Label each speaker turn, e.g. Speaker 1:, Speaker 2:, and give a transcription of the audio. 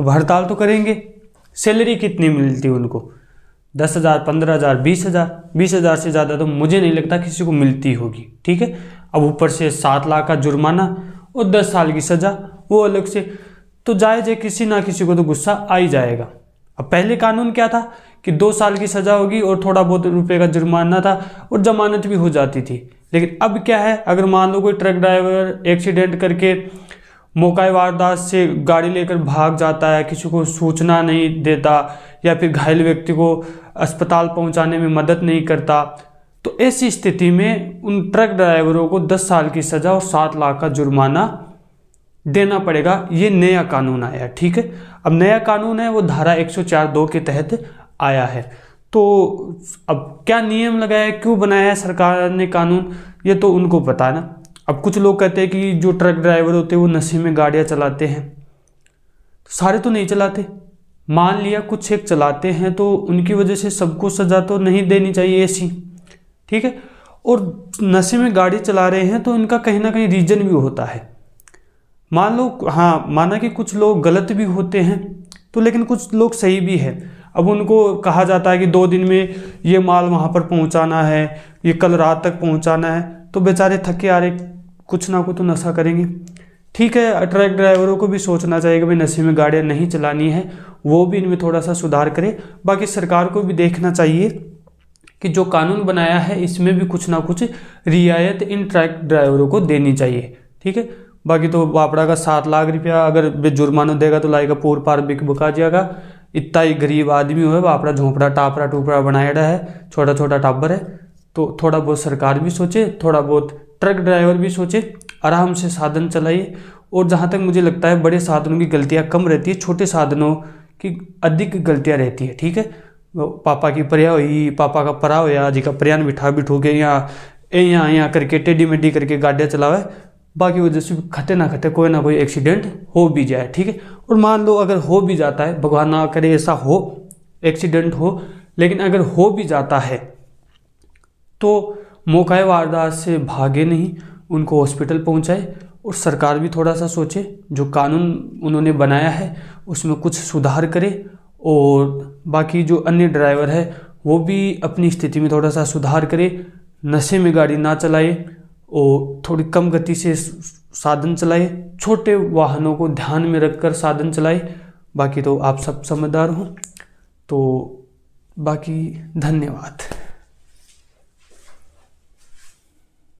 Speaker 1: अब हड़ताल तो करेंगे सैलरी कितनी मिलती है उनको दस हज़ार पंद्रह हज़ार बीस हज़ार बीस हज़ार से ज़्यादा तो मुझे नहीं लगता किसी को मिलती होगी ठीक है अब ऊपर से सात लाख का जुर्माना और दस साल की सज़ा वो अलग से तो जायज है किसी ना किसी को तो गुस्सा आ ही जाएगा अब पहले कानून क्या था कि दो साल की सज़ा होगी और थोड़ा बहुत रुपये का जुर्माना था और जमानत भी हो जाती थी लेकिन अब क्या है अगर मान लो कोई ट्रक ड्राइवर एक्सीडेंट करके मौका वारदात से गाड़ी लेकर भाग जाता है किसी को सूचना नहीं देता या फिर घायल व्यक्ति को अस्पताल पहुंचाने में मदद नहीं करता तो ऐसी स्थिति में उन ट्रक ड्राइवरों को 10 साल की सज़ा और 7 लाख का जुर्माना देना पड़ेगा ये नया कानून आया ठीक है अब नया कानून है वो धारा 104 दो के तहत आया है तो अब क्या नियम लगाया क्यों बनाया है सरकार ने कानून ये तो उनको पता ना अब कुछ लोग कहते हैं कि जो ट्रक ड्राइवर होते हैं वो नशे में गाड़ियाँ चलाते हैं तो सारे तो नहीं चलाते मान लिया कुछ एक चलाते हैं तो उनकी वजह से सबको सज़ा तो नहीं देनी चाहिए ऐसी ठीक है और नशे में गाड़ी चला रहे हैं तो इनका कहीं ना कहीं रीजन भी होता है मान लो हाँ माना कि कुछ लोग गलत भी होते हैं तो लेकिन कुछ लोग सही भी है अब उनको कहा जाता है कि दो दिन में ये माल वहाँ पर पहुँचाना है ये कल रात तक पहुँचाना है तो बेचारे थके आ रहे कुछ ना कुछ तो नशा करेंगे ठीक है ट्रक ड्राइवरों को भी सोचना चाहिए कि भाई नशे में गाड़ियाँ नहीं चलानी है वो भी इनमें थोड़ा सा सुधार करें बाकी सरकार को भी देखना चाहिए कि जो कानून बनाया है इसमें भी कुछ ना कुछ रियायत इन ट्रक ड्राइवरों को देनी चाहिए ठीक है बाकी तो बापड़ा का सात लाख रुपया अगर वे जुर्माना देगा तो लाएगा पूर पार बिक बुका जाएगा इतना ही गरीब आदमी हुआ बापड़ा झोंपड़ा टापरा टूपड़ा बनाया है छोटा छोटा टाबर है तो थोड़ा बहुत सरकार भी सोचे थोड़ा बहुत ट्रक ड्राइवर भी सोचे आराम से साधन चलाइए और जहाँ तक मुझे लगता है बड़े साधनों की गलतियाँ कम रहती है छोटे साधनों की अधिक गलतियाँ रहती है ठीक है पापा की पर्या हुई पापा का परा होया जी का पर्यान बिठा बिठू के या यहाँ यहाँ करके टेडी मेडी करके गाड़ियाँ चलावे बाकी वजह से खटे ना खटे कोई ना कोई एक्सीडेंट हो भी जाए ठीक है और मान लो अगर हो भी जाता है भगवान ना करे ऐसा हो एक्सीडेंट हो लेकिन अगर हो भी जाता है तो मौका वारदात से भागे नहीं उनको हॉस्पिटल पहुंचाए और सरकार भी थोड़ा सा सोचे जो कानून उन्होंने बनाया है उसमें कुछ सुधार करे और बाकी जो अन्य ड्राइवर है वो भी अपनी स्थिति में थोड़ा सा सुधार करे नशे में गाड़ी ना चलाए और थोड़ी कम गति से साधन चलाए छोटे वाहनों को ध्यान में रखकर साधन चलाए बाकी तो आप सब समझदार हो तो बाकी धन्यवाद